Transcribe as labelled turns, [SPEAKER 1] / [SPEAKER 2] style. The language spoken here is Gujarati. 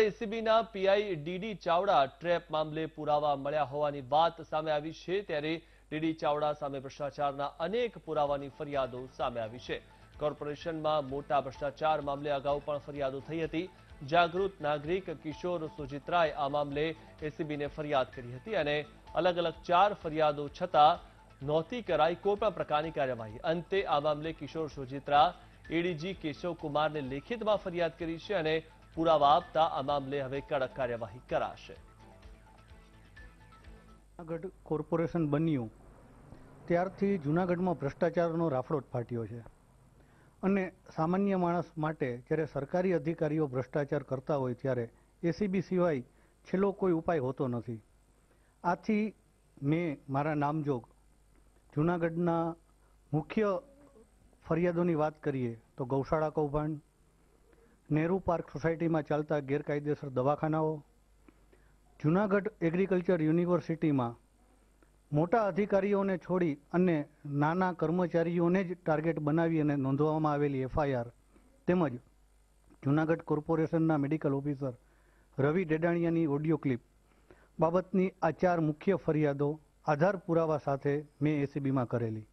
[SPEAKER 1] એસીબીના પીઆઈ ડીડી ચાવડા ટ્રેપ મામલે પુરાવા મળ્યા હોવાની વાત સામે આવી છે ત્યારે ડીડી ચાવડા સામે ભ્રષ્ટાચારના અનેક પુરાવાની ફરિયાદો સામે આવી છે કોર્પોરેશનમાં મોટા ભ્રષ્ટાચાર મામલે અગાઉ પણ ફરિયાદો થઈ હતી જાગૃત નાગરિક કિશોર સુજિત્રાએ આ મામલે એસીબીને ફરિયાદ કરી હતી અને અલગ અલગ ચાર ફરિયાદો છતાં નહોતી કરાઈ કોઈપણ પ્રકારની કાર્યવાહી અંતે આ મામલે કિશોર સુજિત્રા એડીજી કેશવ કુમારને લેખિતમાં ફરિયાદ કરી છે અને પુરાવા આપતા આ મામલે હવે કડક કાર્યવાહી કરાશે
[SPEAKER 2] જુનાગઢ કોર્પોરેશન બન્યું ત્યારથી જુનાગઢમાં ભ્રષ્ટાચારનો રાફડો જ ફાટ્યો છે અને સામાન્ય માણસ માટે જ્યારે સરકારી અધિકારીઓ ભ્રષ્ટાચાર કરતા હોય ત્યારે એસીબી સિવાય છેલ્લો કોઈ ઉપાય હોતો નથી આથી મેં મારા નામજોગ જુનાગઢના મુખ્ય ફરિયાદોની વાત કરીએ તો ગૌશાળા કૌભાંડ નેહરુ પાર્ક સોસાયટીમાં ચાલતા ગેરકાયદેસર દવાખાનાઓ જૂનાગઢ એગ્રીકલ્ચર યુનિવર્સિટીમાં મોટા અધિકારીઓને છોડી અને નાના કર્મચારીઓને જ ટાર્ગેટ બનાવી અને નોંધવામાં આવેલી એફઆઈઆર તેમજ જૂનાગઢ કોર્પોરેશનના મેડિકલ ઓફિસર રવિ ડેડાણિયાની ઓડિયો ક્લિપ બાબતની આ ચાર મુખ્ય ફરિયાદો આધાર પુરાવા સાથે મેં એસીબીમાં કરેલી